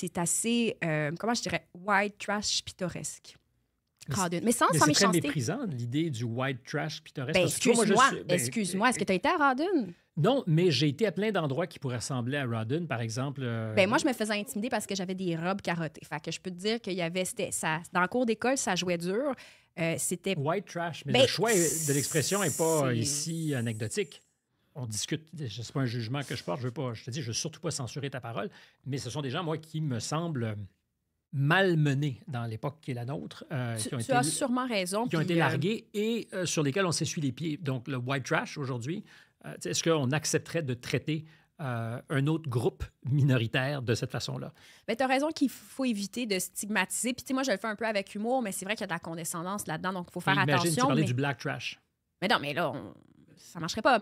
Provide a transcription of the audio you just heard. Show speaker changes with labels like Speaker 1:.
Speaker 1: c'est assez, euh, comment je dirais, white trash pittoresque. Mais sans, C'est méprisant,
Speaker 2: l'idée du white trash pittoresque. Ben, excuse-moi, ben, excuse-moi,
Speaker 1: est-ce ben, que tu as été à Radun?
Speaker 2: Non, mais j'ai été à plein d'endroits qui pourraient ressembler à Rodden, par exemple. Euh, ben moi,
Speaker 1: je me faisais intimider parce que j'avais des robes carottées. Fait que je peux te dire qu'il y avait, ça, dans le cours d'école, ça jouait dur. Euh, c'était white trash, mais le choix de l'expression n'est pas ici
Speaker 2: anecdotique on discute, c'est pas un jugement que je porte, je veux pas, je te dis, je veux surtout pas censurer ta parole, mais ce sont des gens, moi, qui me semblent malmenés dans l'époque qui est la nôtre. Euh, tu, qui as sûrement raison. Qui ont été euh, largués et euh, sur lesquels on s'essuie les pieds. Donc, le white trash aujourd'hui, est-ce qu'on accepterait de traiter un autre groupe minoritaire de cette façon-là.
Speaker 1: Mais ben, tu as raison qu'il faut éviter de stigmatiser. Puis, moi, je le fais un peu avec humour, mais c'est vrai qu'il y a de la condescendance là-dedans, donc il faut faire attention. Imagine, tu parlais du
Speaker 2: black trash.
Speaker 1: Mais non, mais là, ça marcherait pas.